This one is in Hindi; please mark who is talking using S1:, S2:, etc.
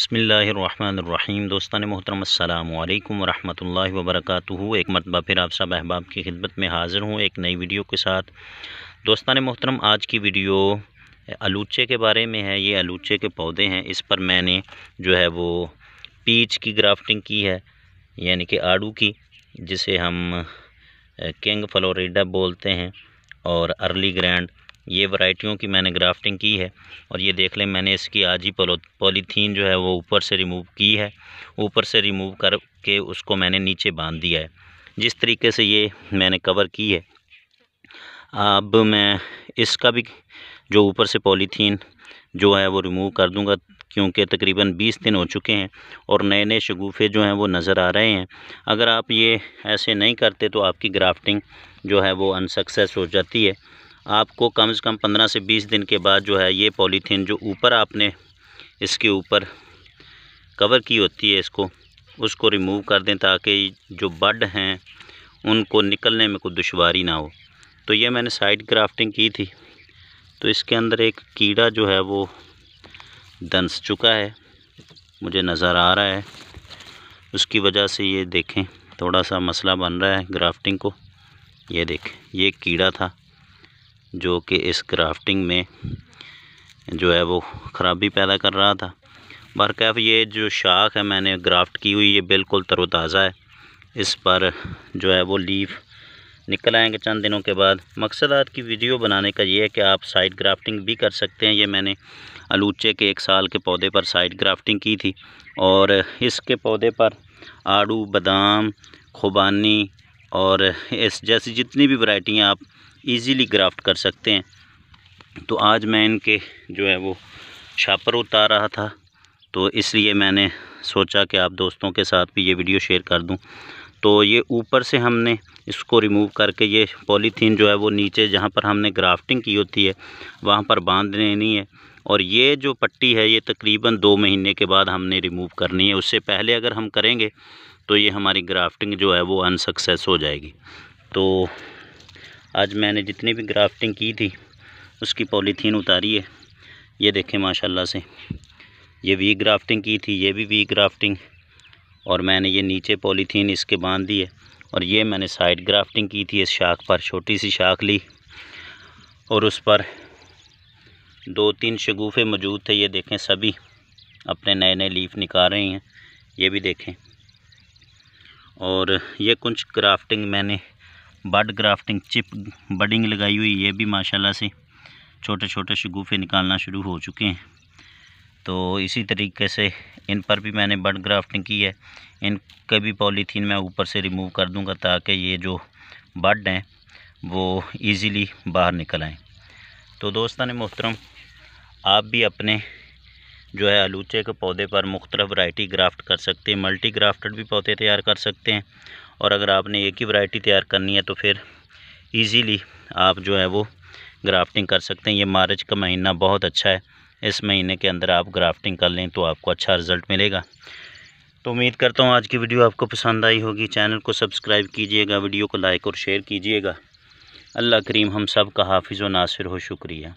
S1: बसमिलीम दोस्तान मोहतरम अल्लाम वरहमल वर्क एक मरतबा फिर आप सब अहबाब की खिदमत में हाज़िर हूँ एक नई वीडियो के साथ दोस्तान मोहतरम आज की वीडियो आलूचे के बारे में है ये आलूचे के पौधे हैं इस पर मैंने जो है वो पीच की ग्राफ्टिंग की है यानी कि आड़ू की जिसे हम किंग फ्लोरिडा बोलते हैं और अर्ली ग्रैंड ये वैरायटियों की मैंने ग्राफ्टिंग की है और ये देख लें मैंने इसकी आज ही पॉलीथीन जो है वो ऊपर से रिमूव की है ऊपर से रिमूव करके उसको मैंने नीचे बांध दिया है जिस तरीके से ये मैंने कवर की है अब मैं इसका भी जो ऊपर से पॉलीथीन जो है वो रिमूव कर दूंगा क्योंकि तकरीबन 20 दिन हो चुके हैं और नए नए शगुफ़े जो हैं वो नज़र आ रहे हैं अगर आप ये ऐसे नहीं करते तो आपकी ग्राफ्टिंग जो है वो अनसक्सेस हो जाती है आपको कम से कम पंद्रह से बीस दिन के बाद जो है ये पॉलीथीन जो ऊपर आपने इसके ऊपर कवर की होती है इसको उसको रिमूव कर दें ताकि जो बड हैं उनको निकलने में कोई दुशारी ना हो तो ये मैंने साइड ग्राफ्टिंग की थी तो इसके अंदर एक कीड़ा जो है वो दंस चुका है मुझे नज़र आ रहा है उसकी वजह से ये देखें थोड़ा सा मसला बन रहा है ग्राफ्टिंग को ये देखें ये कीड़ा था जो कि इस ग्राफ्टिंग में जो है वो ख़राबी पैदा कर रहा था बरकैफ ये जो शाख है मैंने ग्राफ्ट की हुई ये बिल्कुल तरोताज़ा है इस पर जो है वो लीफ निकल आएंगे चंद दिनों के बाद मकसद आज की वीडियो बनाने का ये है कि आप साइड ग्राफ्टिंग भी कर सकते हैं ये मैंने आलूचे के एक साल के पौधे पर साइड ग्राफ्टिंग की थी और इसके पौधे पर आड़ू बादाम खुबानी और इस जैसी जितनी भी वैरायटियाँ आप इजीली ग्राफ्ट कर सकते हैं तो आज मैं इनके जो है वो छापर उतार रहा था तो इसलिए मैंने सोचा कि आप दोस्तों के साथ भी ये वीडियो शेयर कर दूं तो ये ऊपर से हमने इसको रिमूव करके ये पॉलीथीन जो है वो नीचे जहाँ पर हमने ग्राफ्टिंग की होती है वहाँ पर बांध लेनी है और ये जो पट्टी है ये तकरीबन दो महीने के बाद हमने रिमूव करनी है उससे पहले अगर हम करेंगे तो ये हमारी ग्राफ्टिंग जो है वो अनसक्सेस हो जाएगी तो आज मैंने जितनी भी ग्राफ्टिंग की थी उसकी पॉलीथीन उतारी है ये देखें माशाल्लाह से ये वी ग्राफ्टिंग की थी ये भी वी ग्राफ्टिंग और मैंने ये नीचे पॉलीथीन इसके बांध दी है और ये मैंने साइड ग्राफ्टिंग की थी इस शाख पर छोटी सी शाख ली और उस पर दो तीन शगुफ़े मौजूद थे ये देखें सभी अपने नए नए लीफ निकाल रही हैं ये भी देखें और ये कुछ ग्राफ्टिंग मैंने बड ग्राफ्टिंग चिप बडिंग लगाई हुई ये भी माशाल्लाह से छोटे छोटे शगुफे निकालना शुरू हो चुके हैं तो इसी तरीके से इन पर भी मैंने बड ग्राफ्टिंग की है इनके भी पॉलीथीन मैं ऊपर से रिमूव कर दूंगा ताकि ये जो बड हैं वो इजीली बाहर निकल आएँ तो दोस्तान मोहतरम आप भी अपने जो है आलूचे के पौधे पर मुख्तलिफ़ वैरायटी ग्राफ्ट कर सकते हैं मल्टी ग्राफ्टेड भी पौधे तैयार कर सकते हैं और अगर आपने एक ही वैरायटी तैयार करनी है तो फिर ईजीली आप जो है वो ग्राफ्टिंग कर सकते हैं ये मार्च का महीना बहुत अच्छा है इस महीने के अंदर आप ग्राफ्टिंग कर लें तो आपको अच्छा रिज़ल्ट मिलेगा तो उम्मीद करता हूँ आज की वीडियो आपको पसंद आई होगी चैनल को सब्सक्राइब कीजिएगा वीडियो को लाइक और शेयर कीजिएगा अल्लाह करीम हम सब का हाफिज़ व नासिर हो शुक्रिया